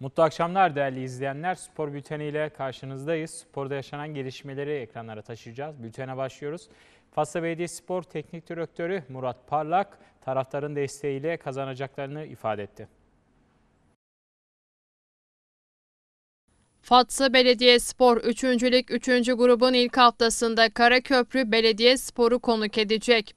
Mutlu akşamlar değerli izleyenler. Spor Bülteni ile karşınızdayız. Sporda yaşanan gelişmeleri ekranlara taşıyacağız. Bültene başlıyoruz. Fasla Belediye Spor Teknik Direktörü Murat Parlak taraftarın desteğiyle kazanacaklarını ifade etti. Fatsa Belediye Spor 3. Lig 3. grubun ilk haftasında Karaköprü Belediye Sporu konuk edecek.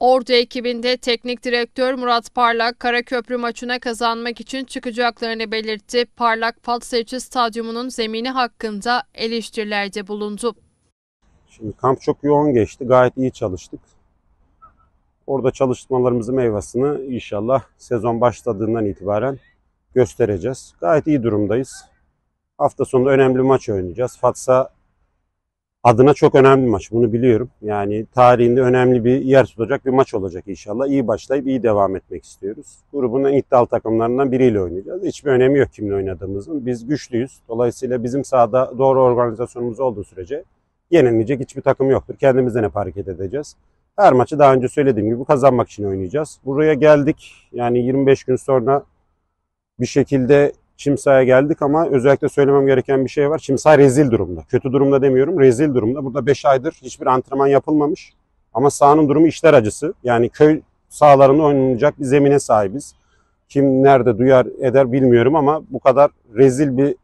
Ordu ekibinde teknik direktör Murat Parlak Karaköprü maçına kazanmak için çıkacaklarını belirtti. Parlak Patseriçi Stadyumu'nun zemini hakkında eleştirilerde bulundu. Şimdi kamp çok yoğun geçti. Gayet iyi çalıştık. Orada çalışmalarımızın meyvasını inşallah sezon başladığından itibaren göstereceğiz. Gayet iyi durumdayız. Hafta sonu önemli maç oynayacağız. Fatsa adına çok önemli bir maç. Bunu biliyorum. Yani tarihinde önemli bir yer tutacak bir maç olacak inşallah. İyi başlayıp iyi devam etmek istiyoruz. Grubun en iddialı takımlarından biriyle oynayacağız. Hiçbir önemi yok kimle oynadığımızın. Biz güçlüyüz. Dolayısıyla bizim sahada doğru organizasyonumuz olduğu sürece yenilmeyecek hiçbir takım yoktur. Kendimizden hep hareket edeceğiz. Her maçı daha önce söylediğim gibi kazanmak için oynayacağız. Buraya geldik. Yani 25 gün sonra bir şekilde Çimsa'ya geldik ama özellikle söylemem gereken bir şey var. Çimsa rezil durumda. Kötü durumda demiyorum, rezil durumda. Burada 5 aydır hiçbir antrenman yapılmamış. Ama sahanın durumu işler acısı. Yani köy sahalarında oynanacak bir zemine sahibiz. Kim nerede duyar eder bilmiyorum ama bu kadar rezil bir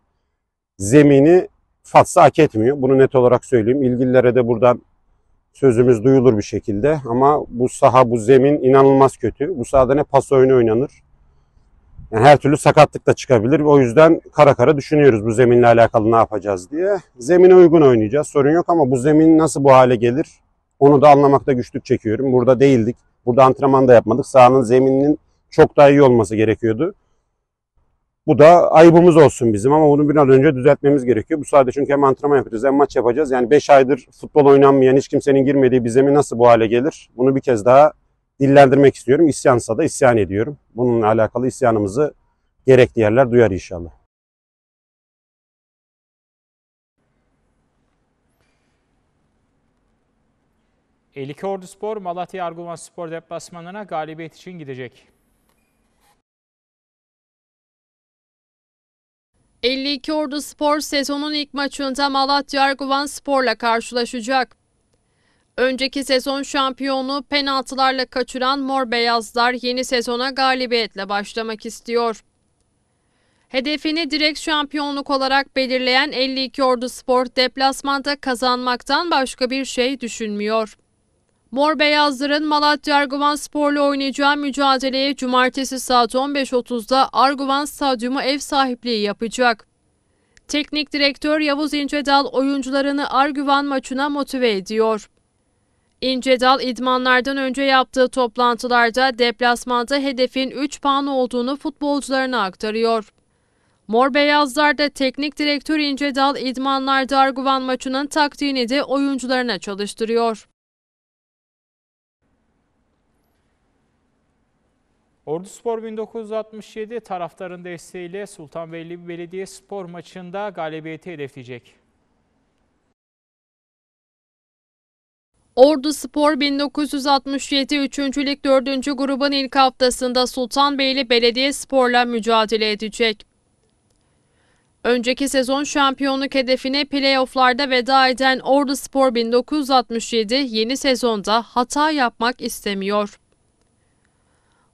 zemini Fatsa hak etmiyor. Bunu net olarak söyleyeyim. İlgililere de buradan sözümüz duyulur bir şekilde. Ama bu saha, bu zemin inanılmaz kötü. Bu sahada ne pas oyunu oynanır yani her türlü sakatlık da çıkabilir. O yüzden kara kara düşünüyoruz bu zeminle alakalı ne yapacağız diye. Zemine uygun oynayacağız sorun yok ama bu zemin nasıl bu hale gelir onu da anlamakta güçlük çekiyorum. Burada değildik. Burada antrenman da yapmadık. Sahanın zemininin çok daha iyi olması gerekiyordu. Bu da ayıbımız olsun bizim ama bunu bir an önce düzeltmemiz gerekiyor. Bu sadece çünkü hem antrenman yapacağız hem maç yapacağız. Yani 5 aydır futbol oynanmayan, hiç kimsenin girmediği bir zemin nasıl bu hale gelir? Bunu bir kez daha dillendirmek istiyorum. İsyansa da isyan ediyorum. Bununla alakalı isyanımızı gerekli yerler duyar inşallah. Elike Ordu Spor, Malatya Arguvan Spor deplasmanına galibiyet için gidecek. 52 Ordu Spor sezonun ilk maçında Malatya Arguvan Spor'la karşılaşacak. Önceki sezon şampiyonu penaltılarla kaçıran Mor Beyazlar yeni sezona galibiyetle başlamak istiyor. Hedefini direkt şampiyonluk olarak belirleyen 52 Ordu Spor deplasmanda kazanmaktan başka bir şey düşünmüyor. Mor Beyazların Malatya Arguvan Spor'la oynayacağı mücadeleye cumartesi saat 15.30'da Arguvan Stadyumu ev sahipliği yapacak. Teknik direktör Yavuz İncedal oyuncularını Arguvan maçına motive ediyor. İncedal idmanlardan önce yaptığı toplantılarda deplasmanda hedefin 3 puan olduğunu futbolcularına aktarıyor. Mor Beyazlar'da teknik direktör İncedal idmanlar Darguvan maçının taktiğini de oyuncularına çalıştırıyor. Ordu Spor 1967 taraftarın desteğiyle Sultanbeyli Belediye Spor maçında galibiyeti hedefleyecek. Ordu Spor 1967 3. Lig 4. grubun ilk haftasında Sultanbeyli Belediye Spor'la mücadele edecek. Önceki sezon şampiyonluk hedefine playofflarda veda eden Ordu Spor 1967 yeni sezonda hata yapmak istemiyor.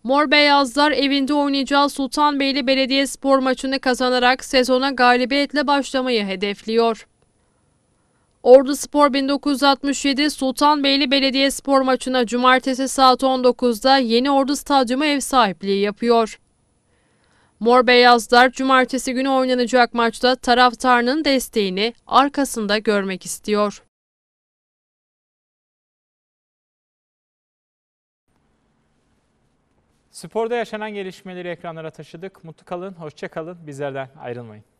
Mor Beyazlar evinde oynayacağı Sultanbeyli Belediye Spor maçını kazanarak sezona galibiyetle başlamayı hedefliyor. Ordu Spor 1967 Sultanbeyli Belediye Spor maçına cumartesi saat 19'da Yeni Ordu Stadyumu ev sahipliği yapıyor. Mor Beyazlar cumartesi günü oynanacak maçta taraftarının desteğini arkasında görmek istiyor. Sporda yaşanan gelişmeleri ekranlara taşıdık. Mutlu kalın, hoşça kalın, bizlerden ayrılmayın.